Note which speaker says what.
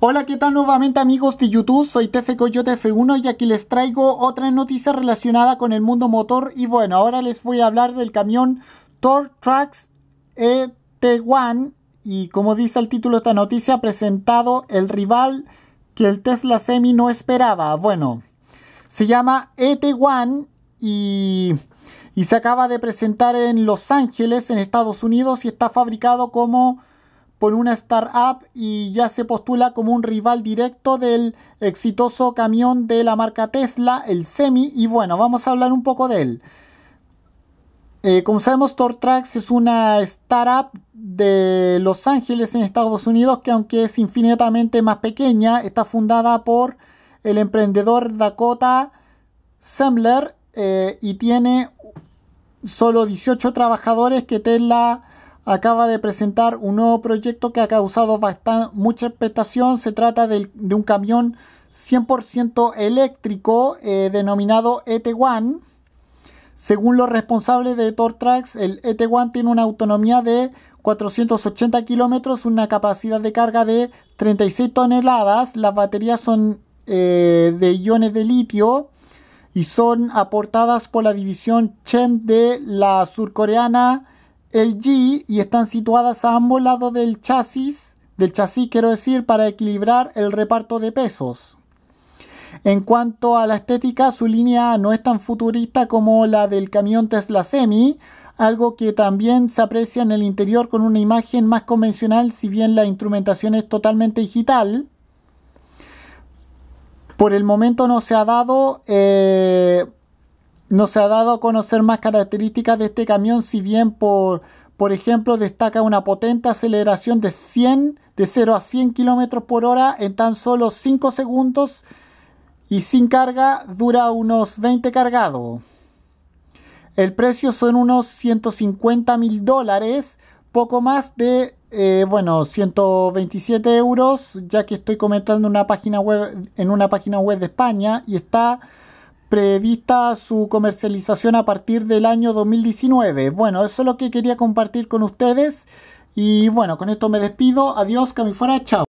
Speaker 1: Hola, ¿qué tal nuevamente amigos de YouTube? Soy TF Coyote 1 y aquí les traigo otra noticia relacionada con el mundo motor. Y bueno, ahora les voy a hablar del camión Tor Trucks ET1. Y como dice el título de esta noticia, ha presentado el rival que el Tesla Semi no esperaba. Bueno, se llama ET1 y y se acaba de presentar en Los Ángeles, en Estados Unidos, y está fabricado como por una startup y ya se postula como un rival directo del exitoso camión de la marca Tesla, el Semi, y bueno, vamos a hablar un poco de él. Eh, como sabemos, Tortrax es una startup de Los Ángeles en Estados Unidos que aunque es infinitamente más pequeña, está fundada por el emprendedor Dakota Sembler eh, y tiene solo 18 trabajadores que Tesla acaba de presentar un nuevo proyecto que ha causado bastante, mucha expectación. Se trata de, un camión 100% eléctrico eh, denominado ET1. Según los responsables de Tortrax, el ET1 tiene una autonomía de 480 kilómetros, una capacidad de carga de 36 toneladas. Las baterías son eh, de iones de litio y son aportadas por la división CHEM de la surcoreana el G y están situadas a ambos lados del chasis, del chasis quiero decir, para equilibrar el reparto de pesos. En cuanto a la estética, su línea no es tan futurista como la del camión Tesla Semi, algo que también se aprecia en el interior con una imagen más convencional, si bien la instrumentación es totalmente digital. Por el momento no se ha dado eh, no se ha dado a conocer más características de este camión, si bien por, por ejemplo destaca una potente aceleración de 100 de 0 a 100 kilómetros por hora en tan solo 5 segundos y sin carga dura unos 20 cargados. El precio son unos 150 mil dólares, poco más de, eh, bueno, 127 euros, ya que estoy comentando una página web, en una página web de España y está prevista su comercialización a partir del año 2019. Bueno, eso es lo que quería compartir con ustedes. Y bueno, con esto me despido. Adiós, que fuera. Chao.